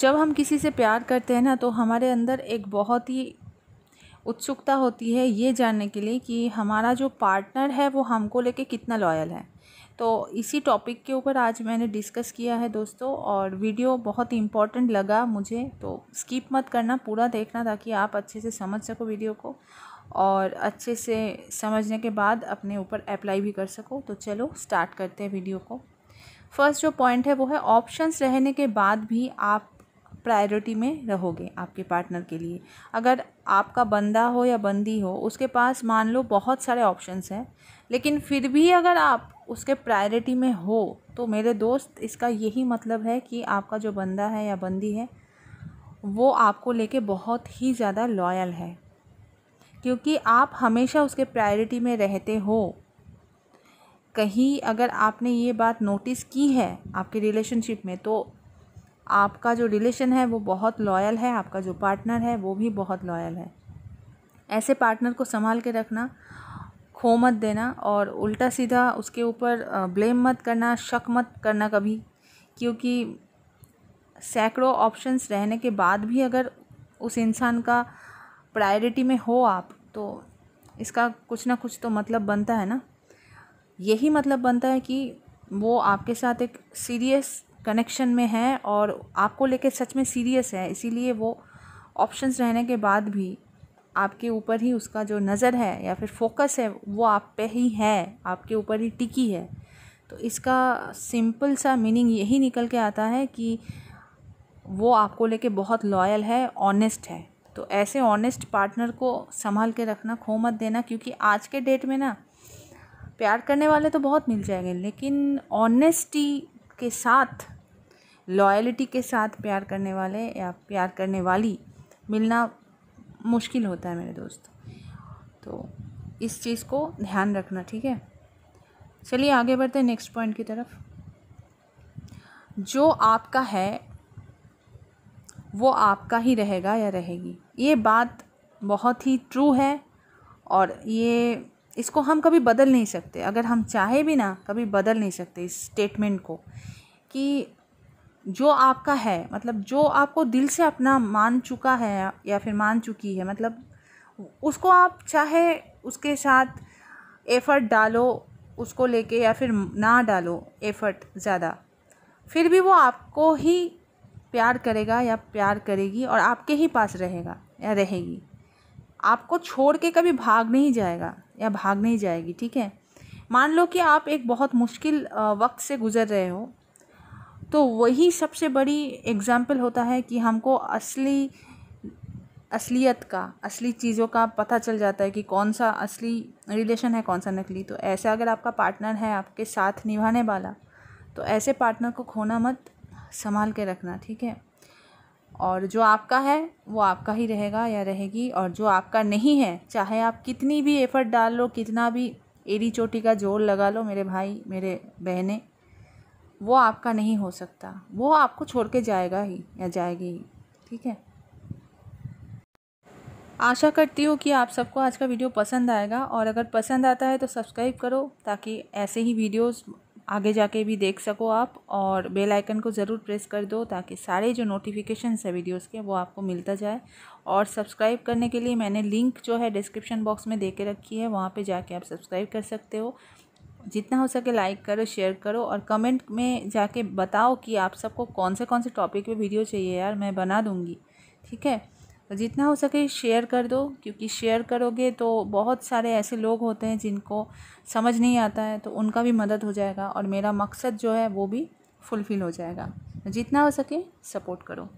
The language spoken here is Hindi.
जब हम किसी से प्यार करते हैं ना तो हमारे अंदर एक बहुत ही उत्सुकता होती है ये जानने के लिए कि हमारा जो पार्टनर है वो हमको लेके कितना लॉयल है तो इसी टॉपिक के ऊपर आज मैंने डिस्कस किया है दोस्तों और वीडियो बहुत ही इम्पॉर्टेंट लगा मुझे तो स्किप मत करना पूरा देखना ताकि आप अच्छे से समझ सको वीडियो को और अच्छे से समझने के बाद अपने ऊपर अप्लाई भी कर सको तो चलो स्टार्ट करते हैं वीडियो को फर्स्ट जो पॉइंट है वो है ऑप्शंस रहने के बाद भी आप प्रायोरिटी में रहोगे आपके पार्टनर के लिए अगर आपका बंदा हो या बंदी हो उसके पास मान लो बहुत सारे ऑप्शंस हैं लेकिन फिर भी अगर आप उसके प्रायोरिटी में हो तो मेरे दोस्त इसका यही मतलब है कि आपका जो बंदा है या बंदी है वो आपको लेके बहुत ही ज़्यादा लॉयल है क्योंकि आप हमेशा उसके प्रायोरिटी में रहते हो कहीं अगर आपने ये बात नोटिस की है आपके रिलेशनशिप में तो आपका जो रिलेशन है वो बहुत लॉयल है आपका जो पार्टनर है वो भी बहुत लॉयल है ऐसे पार्टनर को संभाल के रखना खो मत देना और उल्टा सीधा उसके ऊपर ब्लेम मत करना शक मत करना कभी क्योंकि सैकड़ों ऑप्शंस रहने के बाद भी अगर उस इंसान का प्रायोरिटी में हो आप तो इसका कुछ ना कुछ तो मतलब बनता है ना यही मतलब बनता है कि वो आपके साथ एक सीरियस कनेक्शन में है और आपको लेके सच में सीरियस है इसीलिए वो ऑप्शंस रहने के बाद भी आपके ऊपर ही उसका जो नज़र है या फिर फोकस है वो आप पे ही है आपके ऊपर ही टिकी है तो इसका सिंपल सा मीनिंग यही निकल के आता है कि वो आपको लेके बहुत लॉयल है ऑनेस्ट है तो ऐसे ऑनेस्ट पार्टनर को संभाल के रखना खो मत देना क्योंकि आज के डेट में ना प्यार करने वाले तो बहुत मिल जाएंगे लेकिन ऑनेस्टी के साथ लॉयलिटी के साथ प्यार करने वाले या प्यार करने वाली मिलना मुश्किल होता है मेरे दोस्त तो इस चीज़ को ध्यान रखना ठीक है चलिए आगे बढ़ते हैं नेक्स्ट पॉइंट की तरफ जो आपका है वो आपका ही रहेगा या रहेगी ये बात बहुत ही ट्रू है और ये इसको हम कभी बदल नहीं सकते अगर हम चाहे भी ना कभी बदल नहीं सकते इस स्टेटमेंट को कि जो आपका है मतलब जो आपको दिल से अपना मान चुका है या फिर मान चुकी है मतलब उसको आप चाहे उसके साथ एफ़र्ट डालो उसको लेके या फिर ना डालो एफ़र्ट ज़्यादा फिर भी वो आपको ही प्यार करेगा या प्यार करेगी और आपके ही पास रहेगा या रहेगी आपको छोड़ के कभी भाग नहीं जाएगा या भाग नहीं जाएगी ठीक है मान लो कि आप एक बहुत मुश्किल वक्त से गुज़र रहे हो तो वही सबसे बड़ी एग्ज़ाम्पल होता है कि हमको असली असलियत का असली चीज़ों का पता चल जाता है कि कौन सा असली रिलेशन है कौन सा नकली तो ऐसा अगर आपका पार्टनर है आपके साथ निभाने वाला तो ऐसे पार्टनर को खोना मत संभाल के रखना ठीक है और जो आपका है वो आपका ही रहेगा या रहेगी और जो आपका नहीं है चाहे आप कितनी भी एफ़र्ट डाल लो कितना भी एड़ी चोटी का जोर लगा लो मेरे भाई मेरे बहनें वो आपका नहीं हो सकता वो आपको छोड़ के जाएगा ही या जाएगी ही ठीक है आशा करती हूँ कि आप सबको आज का वीडियो पसंद आएगा और अगर पसंद आता है तो सब्सक्राइब करो ताकि ऐसे ही वीडियोस आगे जाके भी देख सको आप और बेल आइकन को ज़रूर प्रेस कर दो ताकि सारे जो नोटिफिकेशन है वीडियोस के वो आपको मिलता जाए और सब्सक्राइब करने के लिए मैंने लिंक जो है डिस्क्रिप्शन बॉक्स में दे के रखी है वहाँ पर जाके आप सब्सक्राइब कर सकते हो जितना हो सके लाइक करो शेयर करो और कमेंट में जाके बताओ कि आप सबको कौन से कौन से टॉपिक पे वीडियो चाहिए यार मैं बना दूँगी ठीक है तो जितना हो सके शेयर कर दो क्योंकि शेयर करोगे तो बहुत सारे ऐसे लोग होते हैं जिनको समझ नहीं आता है तो उनका भी मदद हो जाएगा और मेरा मकसद जो है वो भी फुलफ़िल हो जाएगा तो जितना हो सके सपोर्ट करो